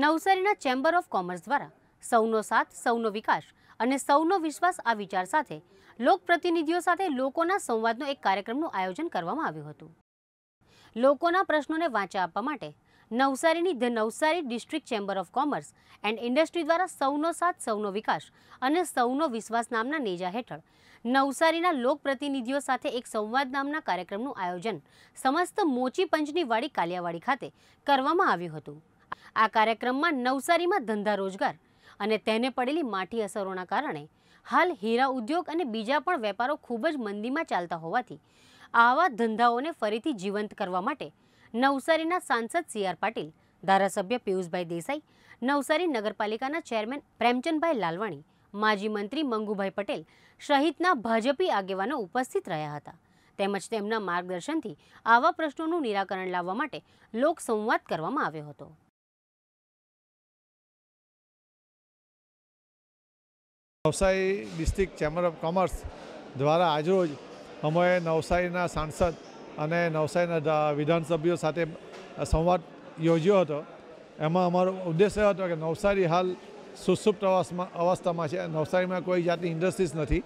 નવસારીના chamber of commerce દ્વારા સૌનો સાથ સૌનો વિકાસ અને સૌનો વિશ્વાસ આ વિચાર સાથે લોકપ્રતિનિધિઓ સાથે લોકોના સંવાદનો એક કાર્યક્રમનું આયોજન કરવામાં આવ્યું હતું લોકોના પ્રશ્નોને વાંચા આપવા માટે નવસારીની the Navsari district chamber of commerce and industry દ્વારા સૌનો સાથ સૌનો વિકાસ અને સૌનો વિશ્વાસ નામના નેજા હેઠળ નવસારીના લોકપ્રતિનિધિઓ સાથે એક સંવાદ નામના કાર્યક્રમનું આયોજન સમસ્ત મોચી પંચની વાડી કાલિયાવાડી ખાતે કરવામાં આવ્યું હતું આ કાર્યક્રમમાં નવસારીમાં ધંધા રોજગાર અને તેને પડેલી માઠી અસરોના કારણે હાલ હીરા ઉદ્યોગ અને બીજા પણ વેપારો ખૂબ જ મંદીમાં ચાલતા હોવાથી આવા ધંધાઓને ફરીથી જીવંત કરવા માટે નવસારીના સાંસદ સી આર પાટીલ ધારાસભ્ય પિયુષભાઈ દેસાઈ નવસારી નગરપાલિકાના ચેરમેન પ્રેમચંદભાઈ લાલવાણી માજી મંત્રી મંગુભાઈ પટેલ સહિતના ભાજપી આગેવાનો ઉપસ્થિત રહ્યા હતા તેમજ તેમના માર્ગદર્શનથી આવા પ્રશ્નોનું નિરાકરણ લાવવા માટે લોકસંવાદ કરવામાં આવ્યો હતો Navsari district chamber of commerce દ્વારા આજરોજ અમે નવસારીના સાંસદ અને નવસારીના વિધાનસભ્યો સાથે સંવાદ યોજ્યો હતો એમાં અમારો ઉદ્દેશ્ય હતો કે નવસારી હાલ સુસુપ્ત અવસ્થામાં છે નવસારીમાં કોઈ જાતની ઇન્ડસ્ટ્રીઝ નથી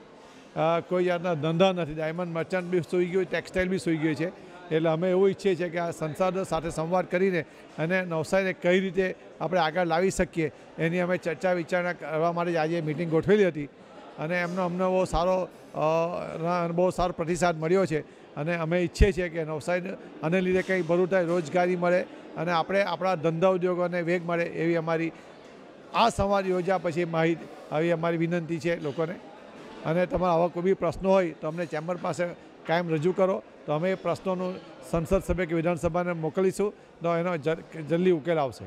કોઈ જાતના ધંધા નથી ડાયમંડ મર્ચન્ટ બી સૂઈ ગયું ટેક્સટાઇલ બી સૂઈ ગયું છે એટલે અમે એવું ઈચ્છીએ છીએ કે આ સંસાધનો સાથે સંવાદ કરીને અને નવસારીને કઈ રીતે આપણે આગળ લાવી શકીએ એની અમે ચર્ચા વિચારણા કરવા માટે જ આજે મિટિંગ ગોઠવેલી હતી અને એમનો અમને બહુ સારો બહુ સારો પ્રતિસાદ મળ્યો છે અને અમે ઈચ્છીએ છીએ કે નવસારી અને લીધે કંઈ ભરું થાય રોજગારી મળે અને આપણે આપણા ધંધા ઉદ્યોગોને વેગ મળે એવી અમારી આ સંવાદ યોજ્યા પછી માહિતી આવી અમારી વિનંતી છે લોકોને અને તમારા આવા કોઈ બી પ્રશ્નો હોય તો અમને ચેમ્બર પાસે કાયમ રજૂ કરો તો અમે એ પ્રશ્નોનું સંસદ સભ્ય કે વિધાનસભાને મોકલીશું તો એનો જલ્દી ઉકેલ આવશે